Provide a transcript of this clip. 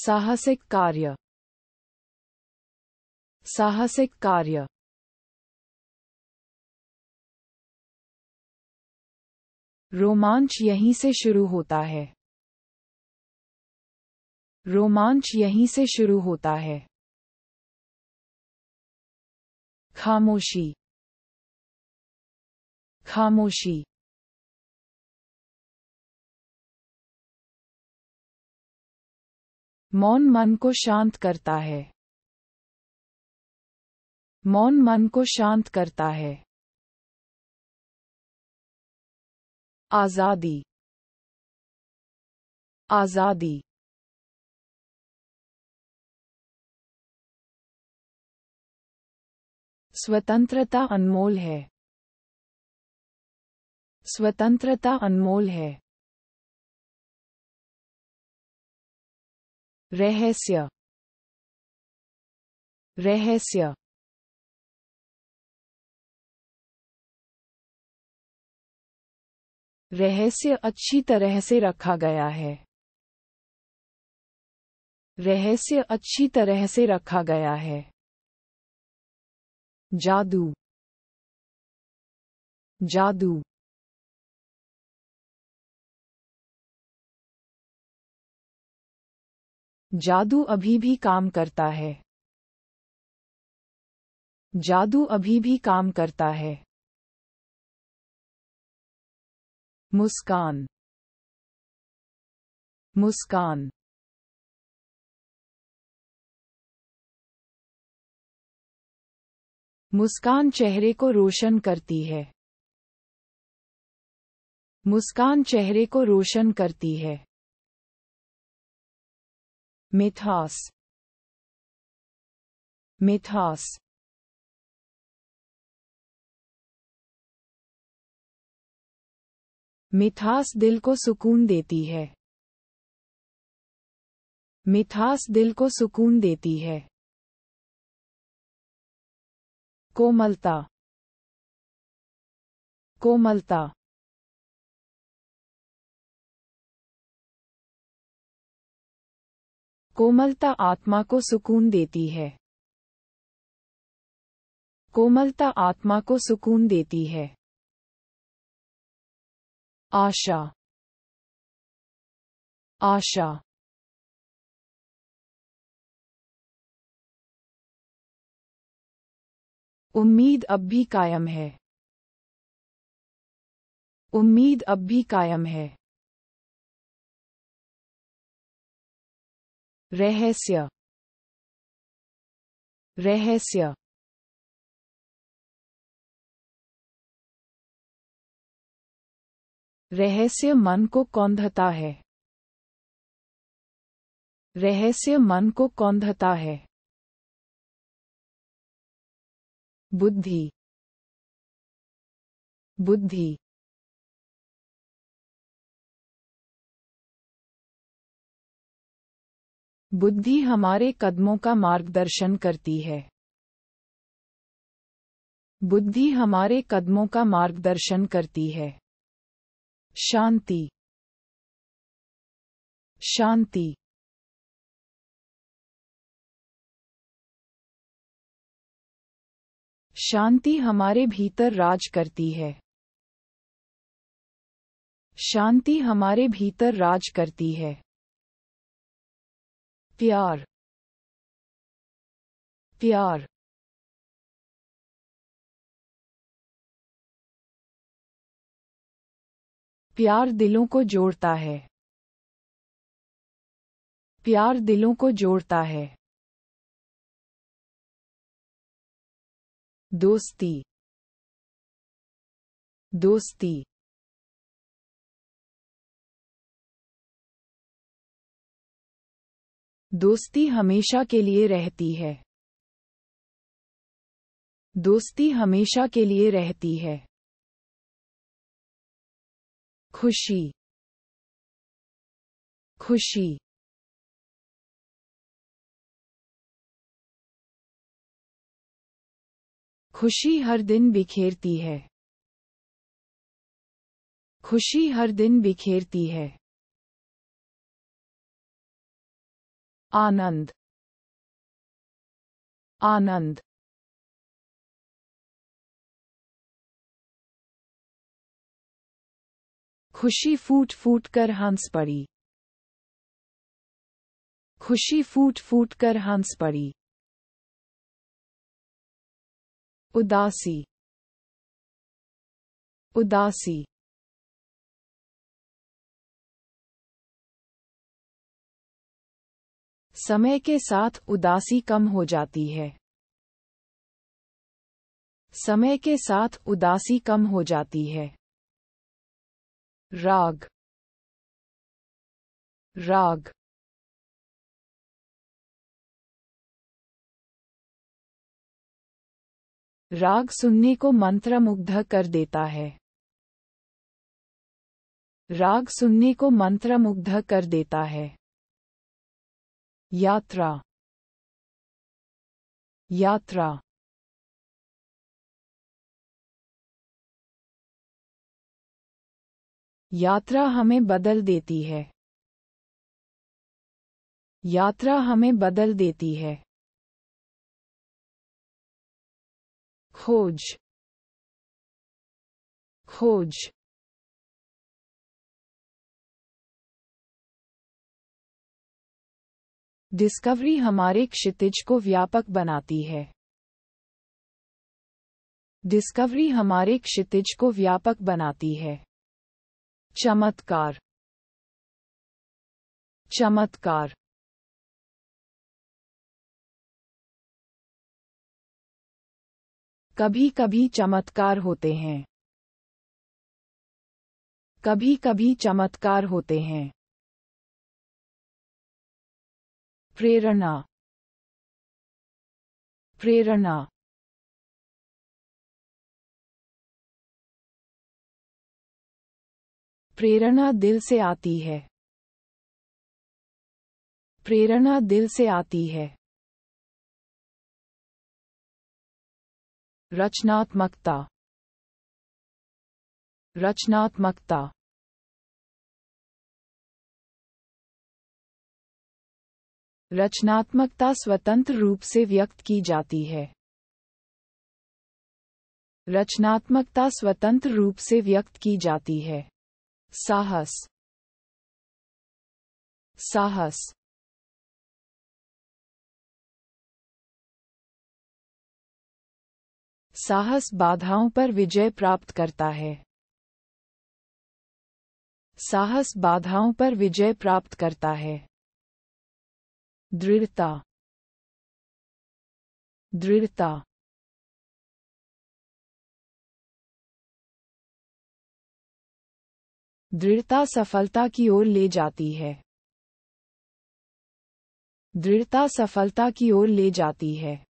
साहसिक कार्य साहसिक कार्य रोमांच यहीं से शुरू होता है रोमांच यहीं से शुरू होता है खामोशी खामोशी मौन मन को शांत करता है मौन मन को शांत करता है आजादी आजादी स्वतंत्रता अनमोल है स्वतंत्रता अनमोल है रहस्य रहस्य रहस्य अच्छी तरह से रखा गया है रहस्य अच्छी तरह से रखा गया है जादू जादू जादू अभी भी काम करता है जादू अभी भी काम करता है मुस्कान मुस्कान मुस्कान चेहरे को रोशन करती है मुस्कान चेहरे को रोशन करती है Mythos Mythos मिठास दिल को सुकून देती है मिठास दिल को सुकून देती है कोमलता कोमलता कोमलता आत्मा को सुकून देती है कोमलता आत्मा को सुकून देती है आशा आशा उम्मीद अब भी कायम है उम्मीद अब भी कायम है रहस्य रहस्य रहस्य मन को कौंधता है रहस्य मन को कौंधता है बुद्धि बुद्धि बुद्धि हमारे कदमों का मार्गदर्शन करती है बुद्धि हमारे कदमों का मार्गदर्शन करती है शांति शांति शांति हमारे भीतर राज करती है शांति हमारे भीतर राज करती है प्यार प्यार प्यार दिलों को जोड़ता है प्यार दिलों को जोड़ता है दोस्ती दोस्ती दोस्ती हमेशा के लिए रहती है दोस्ती हमेशा के लिए रहती है खुशी खुशी खुशी हर दिन बिखेरती है खुशी हर दिन बिखेरती है आनंद आनंद खुशी फूट फूट कर हंस पड़ी खुशी फूट फूट कर हंस पड़ी उदासी उदासी समय के साथ उदासी कम हो जाती है समय के साथ उदासी कम हो जाती है राग राग राग सुनने को मंत्रमुग्ध कर देता है राग सुनने को मंत्रमुग्ध कर देता है यात्रा यात्रा यात्रा हमें बदल देती है यात्रा हमें बदल देती है खोज खोज डिस्कवरी हमारे क्षितिज को व्यापक बनाती है डिस्कवरी हमारे क्षितिज को व्यापक बनाती है चमत्कार चमत्कार कभी कभी चमत्कार होते हैं कभी कभी चमत्कार होते हैं प्रेरणा प्रेरणा प्रेरणा दिल से आती है प्रेरणा दिल से आती है रचनात्मकता रचनात्मकता रचनात्मकता स्वतंत्र रूप से व्यक्त की जाती है रचनात्मकता स्वतंत्र रूप से व्यक्त की जाती है साहस साहस साहस बाधाओं पर विजय प्राप्त करता है साहस बाधाओं पर विजय प्राप्त करता है दृढ़ता दृढ़ता दृढ़ता सफलता की ओर ले जाती है दृढ़ता सफलता की ओर ले जाती है